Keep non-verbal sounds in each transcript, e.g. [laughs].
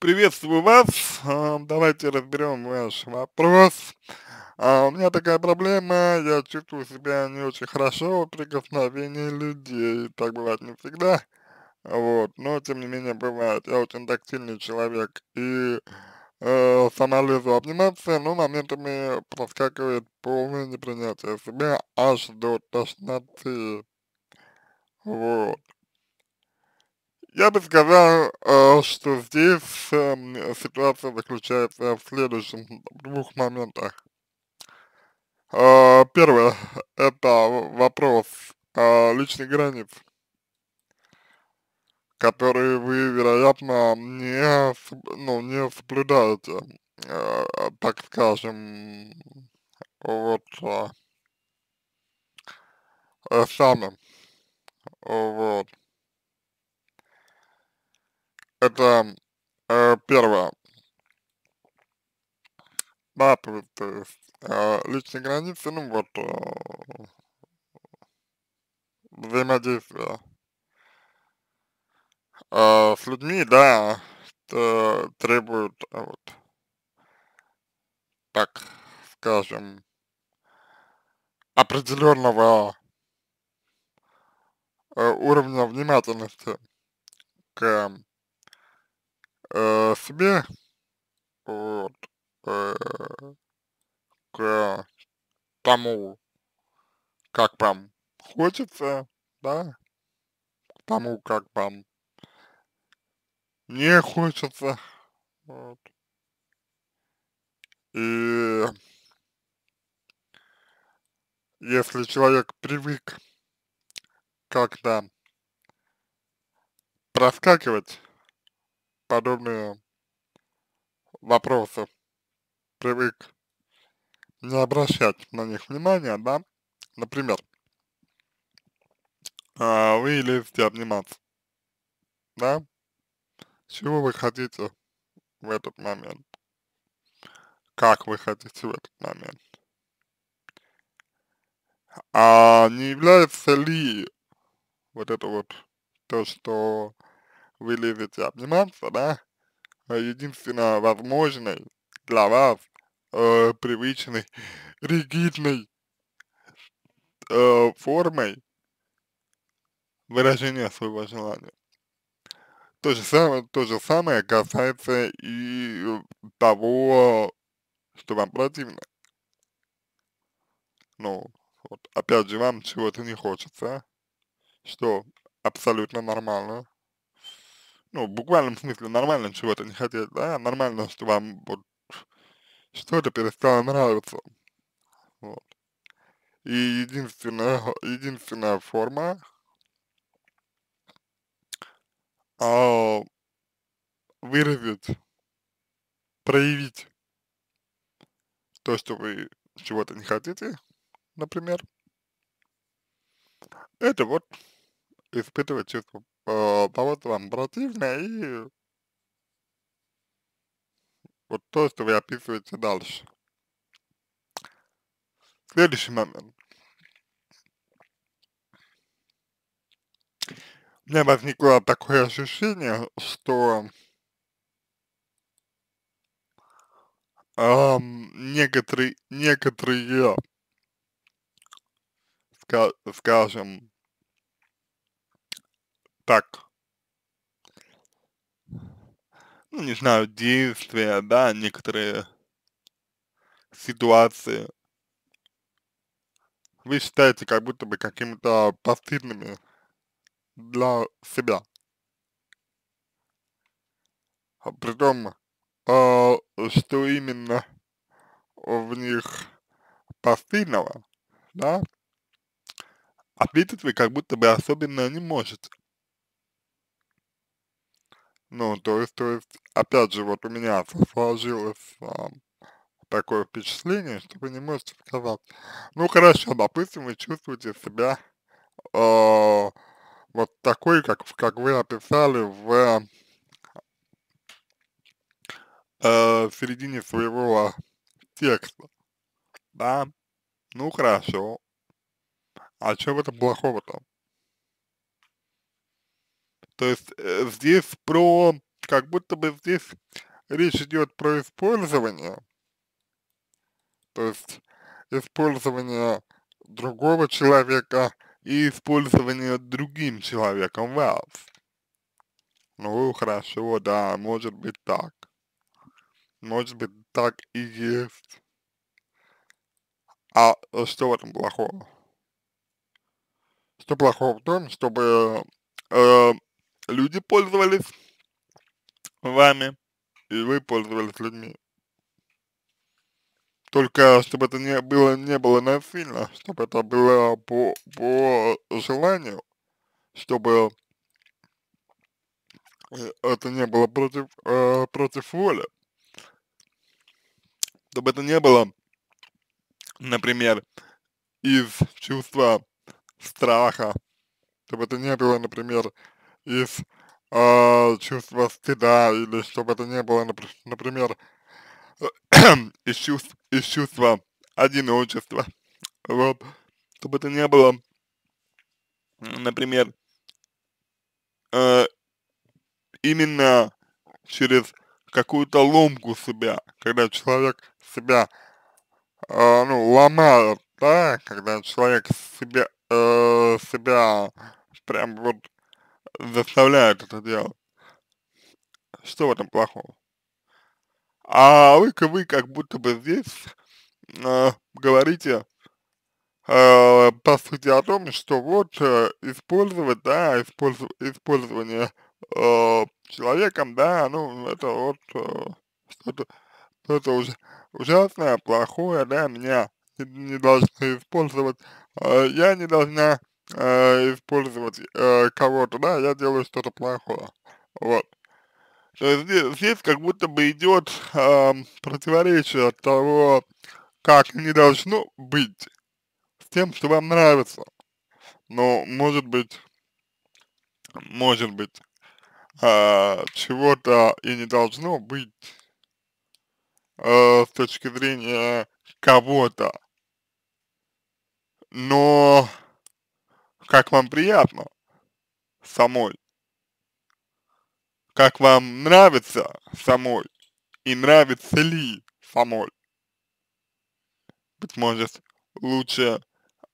Приветствую вас. А, давайте разберем ваш вопрос. А, у меня такая проблема, я чувствую себя не очень хорошо при прикосновении людей. Так бывает не всегда, вот, но тем не менее бывает. Я очень тактильный человек и э, сама лезу обниматься, но моментами проскакивает полное непринятие себя аж до тошноты. Вот. Я бы сказал, э, что здесь эм, ситуация заключается в следующих двух моментах. Э, первое – это вопрос э, личных границ, которые вы, вероятно, не, ну, не соблюдаете, э, так скажем, вот э, сами. Вот. Это э, первое. Да, то, то есть э, личные границы, ну вот э, взаимодействие э, с людьми, да, э, требуют э, вот так скажем определенного э, уровня внимательности к э, себе вот, э, к тому, как вам хочется, да, к тому, как вам не хочется, вот. И если человек привык как-то проскакивать подобные вопросы привык не обращать на них внимания, да, например, а, вы лезете обниматься, да, чего вы хотите в этот момент, как вы хотите в этот момент. А не является ли вот это вот то, что вы лезете обниматься, да, а единственная возможной для вас э, привычной, [laughs] ригидной э, формой выражения своего желания. То же самое, то же самое касается и того, что вам противно. Ну, вот, опять же, вам чего-то не хочется, что абсолютно нормально ну, в буквальном смысле нормально чего-то не хотеть, да, нормально, что вам вот что-то перестало нравиться. Вот. И единственная, единственная форма а, выразить, проявить то, что вы чего-то не хотите, например, это вот испытывать чувство э, кого-то вам противно, и вот то, что вы описываете дальше. Следующий момент. У меня возникло такое ощущение, что эм, некоторые, некоторые, ска скажем, так, ну, не знаю, действия, да, некоторые ситуации вы считаете как будто бы какими-то постыдными для себя. А Притом, э, а, что именно в них постыдного, да, ответить вы как будто бы особенно не можете. Ну, то есть, то есть, опять же, вот у меня сложилось а, такое впечатление, что вы не можете сказать, ну хорошо, допустим, вы чувствуете себя э, вот такой, как, как вы описали в э, середине своего текста, да, ну хорошо, а что в этом плохого там? То есть э, здесь про, как будто бы здесь речь идет про использование, то есть использование другого человека и использование другим человеком вас. Ну, хорошо, да, может быть так. Может быть так и есть. А э, что в этом плохого? Что плохого в том, чтобы э, люди пользовались вами, и вы пользовались людьми. Только чтобы это не было, не было насильно, чтобы это было по, по желанию, чтобы э, это не было против, э, против воли. Чтобы это не было, например, из чувства страха, чтобы это не было, например, из э, а, чувства стыда или чтобы это не было, например, [clears throat] из, чувств, из чувства одиночества, вот, что это не было, например, э, именно через какую-то ломку себя, когда человек себя, э, ну, ломает, да, когда человек себя, э, себя прям вот заставляют это делать. Что в этом плохого? А вы, вы как будто бы здесь э, говорите, э, по сути, о том, что вот э, использовать, да, использ, использование э, человеком, да, ну, это вот э, что-то что уж, ужасное, плохое, да, меня не, не должны использовать, э, я не должна э, использовать э, кого-то, да, я делаю что-то плохое. Вот. То есть здесь, здесь как будто бы идет э, противоречие от того, как не должно быть, с тем, что вам нравится. Но ну, может быть, может быть, э, чего-то и не должно быть э, с точки зрения кого-то. Но как вам приятно самой, как вам нравится самой и нравится ли самой. Быть может, лучше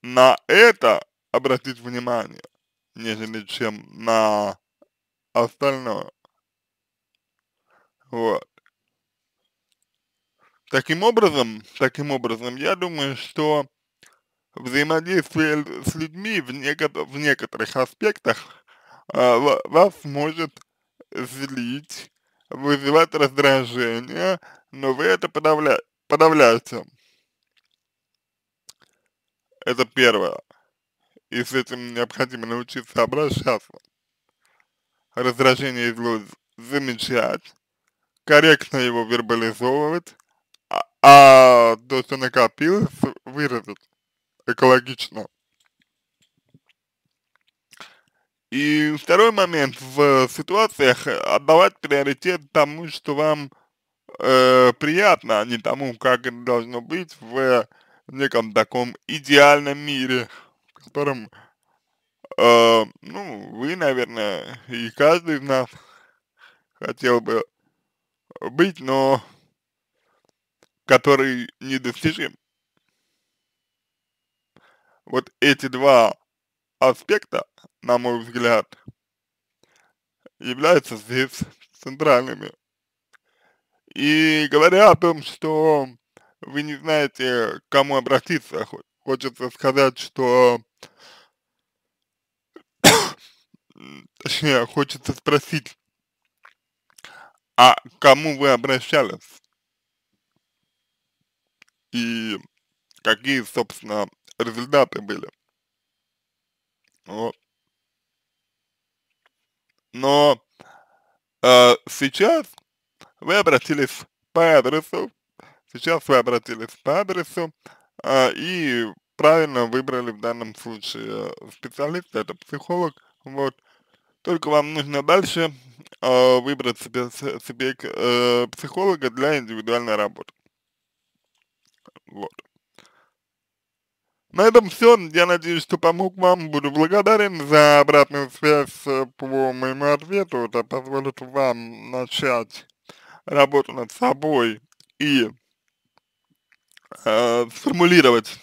на это обратить внимание, нежели чем на остальное. Вот. Таким образом, таким образом, я думаю, что взаимодействие с людьми в, некотор в некоторых аспектах э, вас может злить, вызывать раздражение, но вы это подавля подавляете. Это первое. И с этим необходимо научиться обращаться. Раздражение и злость замечать, корректно его вербализовывать, а, а то, что накопилось, выразить экологично. И второй момент, в ситуациях э, отдавать приоритет тому, что вам э, приятно, а не тому, как это должно быть в неком таком идеальном мире, в котором, э, ну, вы, наверное, и каждый из нас хотел бы быть, но который недостижим. Вот эти два аспекта, на мой взгляд, являются здесь [laughs] центральными. И говоря о том, что вы не знаете, к кому обратиться, хочется сказать, что [coughs] точнее, хочется спросить, а кому вы обращались? И какие, собственно, результаты были. Вот. Но э, сейчас вы обратились по адресу, сейчас вы обратились по адресу э, и правильно выбрали в данном случае э, специалиста, это психолог, вот. Только вам нужно дальше э, выбрать себе, себе э, психолога для индивидуальной работы. Вот. На этом все. Я надеюсь, что помог вам. Буду благодарен за обратную связь э, по моему ответу. Это позволит вам начать работу над собой и э, сформулировать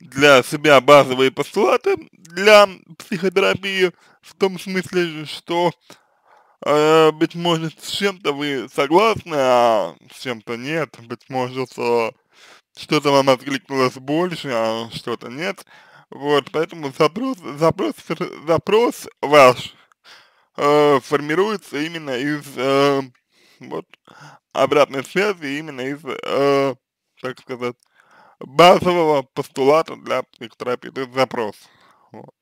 для себя базовые постулаты для психотерапии в том смысле, что э, быть может с чем-то вы согласны, а с чем-то нет, быть может э, что-то вам откликнулось больше, а что-то нет. Вот, поэтому запрос, запрос, запрос ваш э, формируется именно из э, вот обратной связи, именно из, э, так сказать, базового постулата для психотерапии, то есть запрос. Вот.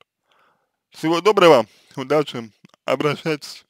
Всего доброго, удачи, обращайтесь.